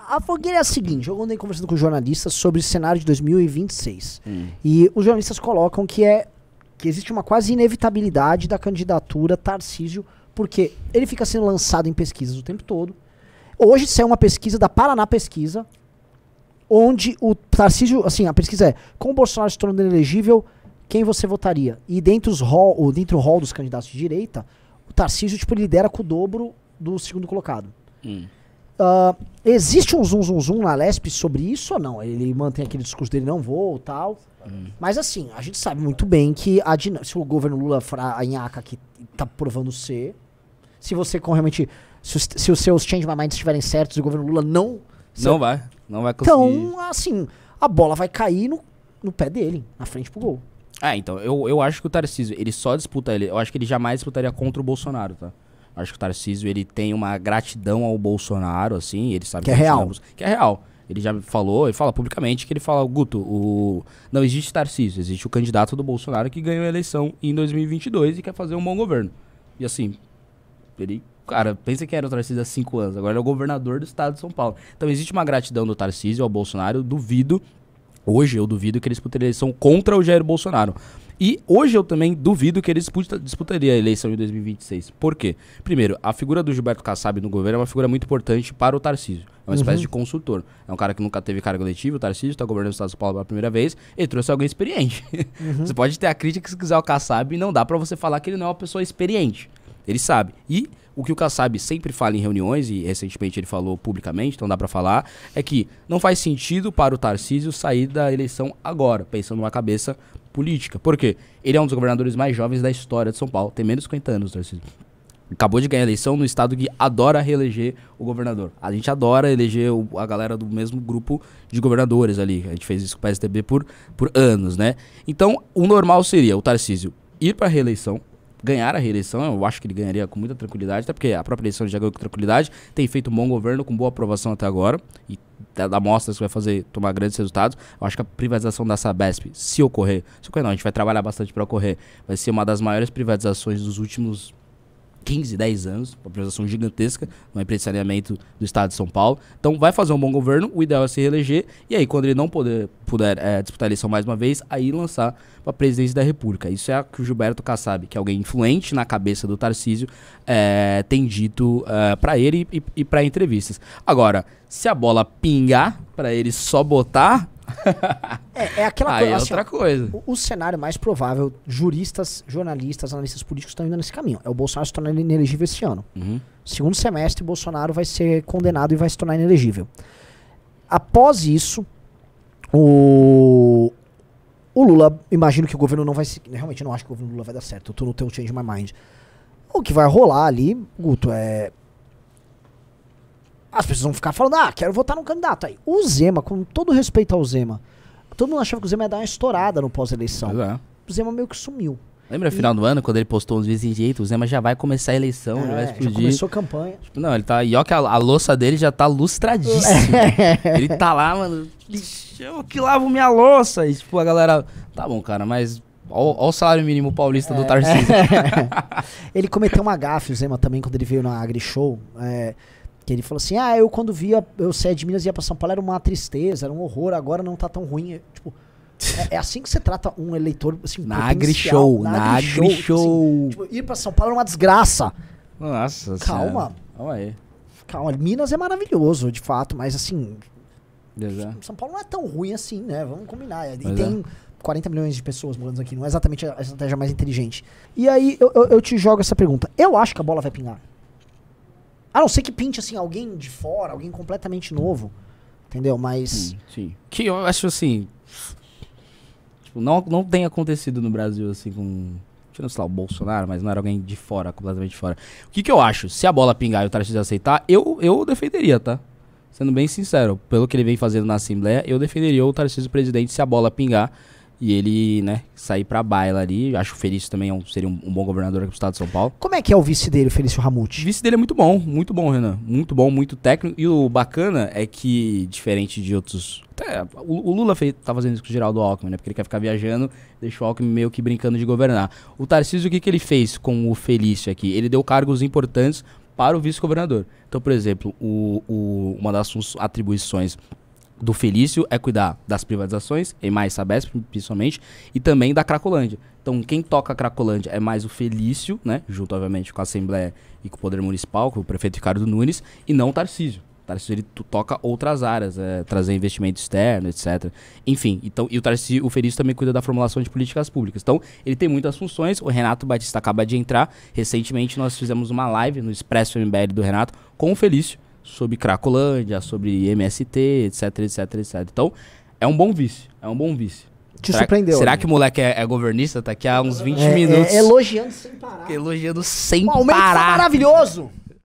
A fogueira é a seguinte: eu andei conversando com jornalistas sobre o cenário de 2026. Hum. E os jornalistas colocam que é que existe uma quase inevitabilidade da candidatura Tarcísio, porque ele fica sendo lançado em pesquisas o tempo todo. Hoje saiu é uma pesquisa da Paraná Pesquisa, onde o Tarcísio, assim, a pesquisa é: com o Bolsonaro se tornando elegível, quem você votaria? E dentro, os hall, dentro do hall dos candidatos de direita, o Tarcísio tipo, lidera com o dobro do segundo colocado. Hum. Uh, existe um zoom, zoom, zoom na Lespe sobre isso ou não? Ele mantém aquele discurso dele, não vou, tal. Hum. Mas assim, a gente sabe muito bem que a se o governo Lula, a Inhaca que tá provando ser, se você com realmente, se os, se os seus change my mind estiverem certos, o governo Lula não... Não vai, não vai conseguir. Então, assim, a bola vai cair no, no pé dele, na frente pro gol. Ah, então, eu, eu acho que o Tarcísio, ele só disputa ele, eu acho que ele jamais disputaria contra o Bolsonaro, tá? Acho que o Tarcísio ele tem uma gratidão ao Bolsonaro, assim, ele sabe que, é que é real. que é real. Ele já falou, ele fala publicamente que ele fala, Guto, o... não existe Tarcísio, existe o candidato do Bolsonaro que ganhou a eleição em 2022 e quer fazer um bom governo. E assim, ele, cara, pensa que era o Tarcísio há cinco anos, agora ele é o governador do estado de São Paulo. Então existe uma gratidão do Tarcísio ao Bolsonaro, duvido Hoje eu duvido que ele disputaria a eleição contra o Jair Bolsonaro. E hoje eu também duvido que ele disputa, disputaria a eleição de 2026. Por quê? Primeiro, a figura do Gilberto Kassab no governo é uma figura muito importante para o Tarcísio. É uma uhum. espécie de consultor. É um cara que nunca teve cargo eletivo, o Tarcísio está governando o Estado de São Paulo pela primeira vez e trouxe alguém experiente. Uhum. você pode ter a crítica que se quiser ao Kassab e não dá para você falar que ele não é uma pessoa experiente. Ele sabe. E o que o Kassab sempre fala em reuniões, e recentemente ele falou publicamente, então dá para falar, é que não faz sentido para o Tarcísio sair da eleição agora, pensando numa cabeça política. Por quê? Ele é um dos governadores mais jovens da história de São Paulo, tem menos de 50 anos, Tarcísio acabou de ganhar a eleição no estado que adora reeleger o governador. A gente adora eleger o, a galera do mesmo grupo de governadores ali. A gente fez isso com o PSDB por, por anos, né? Então, o normal seria o Tarcísio ir para reeleição, ganhar a reeleição. Eu acho que ele ganharia com muita tranquilidade, até porque a própria eleição ele já ganhou com tranquilidade, tem feito um bom governo com boa aprovação até agora. E da, mostra isso vai fazer tomar grandes resultados. Eu acho que a privatização da Sabesp, se ocorrer, se ocorrer não, a gente vai trabalhar bastante para ocorrer, vai ser uma das maiores privatizações dos últimos 15, 10 anos, uma prestação gigantesca no empresariamento do Estado de São Paulo. Então vai fazer um bom governo, o ideal é se reeleger, e aí quando ele não poder, puder é, disputar a eleição mais uma vez, aí lançar para a presidência da República. Isso é o que o Gilberto Kassab, que é alguém influente na cabeça do Tarcísio, é, tem dito é, eh, para ele e, e para entrevistas. Agora, se a bola pingar, para ele só botar é, é aquela coisa. é assim, outra coisa. O, o, cenário mais provável, juristas, jornalistas, analistas políticos estão indo nesse caminho. É o Bolsonaro se tornar inelegível esse ano. Uhum. Segundo semestre, Bolsonaro vai ser condenado e vai se tornar inelegível. Após isso, o, o Lula, imagino que o governo não vai se. Realmente não acho que o governo Lula vai dar certo. Eu tô no teu change my mind. O que vai rolar ali, Guto, é as pessoas vão ficar falando, ah, quero votar num candidato. Aí, o Zema, com todo respeito ao Zema, todo mundo achava que o Zema ia dar uma estourada no pós-eleição. É. O Zema meio que sumiu. Lembra no final do ano, quando ele postou uns vídeos direito, o Zema já vai começar a eleição, é, já vai explodir. Já começou a campanha. Tipo, não, ele tá. E ó que a, a louça dele já tá lustradíssima. ele tá lá, mano. Eu que lavo minha louça. E tipo, a galera. Tá bom, cara, mas. Olha o salário mínimo paulista é. do Tarcísio. ele cometeu uma gafe, o Zema, também, quando ele veio na Agri Show. É, que ele falou assim: ah, eu quando via, eu saía de Minas e ia pra São Paulo, era uma tristeza, era um horror, agora não tá tão ruim. Tipo, é, é, assim que você trata um eleitor assim, Nagri show, nagre show. Tipo assim, show. Assim, tipo, ir pra São Paulo é uma desgraça. Nossa Calma. Senhora. Calma aí. Calma. Minas é maravilhoso, de fato, mas assim. Exato. São Paulo não é tão ruim assim, né? Vamos combinar. E tem 40 é. milhões de pessoas morando aqui, não é exatamente a estratégia mais inteligente. E aí eu, eu, eu te jogo essa pergunta. Eu acho que a bola vai pingar. A não ser que pinte, assim, alguém de fora, alguém completamente novo. Entendeu? Mas. Sim, sim. Que eu acho assim. Tipo, não, não tem acontecido no Brasil, assim, com. Tirando, sei lá, o Bolsonaro, mas não era alguém de fora, completamente de fora. O que, que eu acho? Se a bola pingar e o Tarcísio aceitar, eu, eu defenderia, tá? Sendo bem sincero, pelo que ele vem fazendo na Assembleia, eu defenderia o Tarcísio presidente se a bola pingar e ele, né, sair pra baila ali. Acho que o Felício também é um, seria um, um, bom governador aqui do estado de São Paulo. Como é que é o vice dele, o Felício Ramute? O vice dele é muito bom, muito bom, Renan. Muito bom, muito técnico. E o bacana é que, diferente de outros. Até, o, o, Lula fez, tá fazendo isso com o Geraldo Alckmin, né? Porque ele quer ficar viajando, deixa o Alckmin meio que brincando de governar. O Tarcísio, o que, que ele fez com o Felício aqui? Ele deu cargos importantes para o vice-governador. Então, por exemplo, o, o, uma das atribuições do Felício é cuidar das privatizações, e mais Sabesp, principalmente, e também da Cracolândia. Então, quem toca a Cracolândia é mais o Felício, né? Junto, obviamente, com a Assembleia e com o Poder Municipal, com o prefeito Ricardo Nunes, e não o Tarcísio. O Tarcísio ele toca outras áreas, é, trazer investimento externo, etc. Enfim, então, e o Tarcísio, o Felício também cuida da formulação de políticas públicas. Então, ele tem muitas funções. O Renato Batista acaba de entrar. Recentemente, nós fizemos uma live no Expresso MBL do Renato com o Felício sobre Cracolândia, sobre MST, etc, etc, etc. Então, é um bom vício, é um bom vício. Te será, surpreendeu. Será né? que o moleque é, é, governista? Tá aqui há uns 20 é, é, minutos. É, elogiando sem parar. Elogiando sem parar. tá maravilhoso!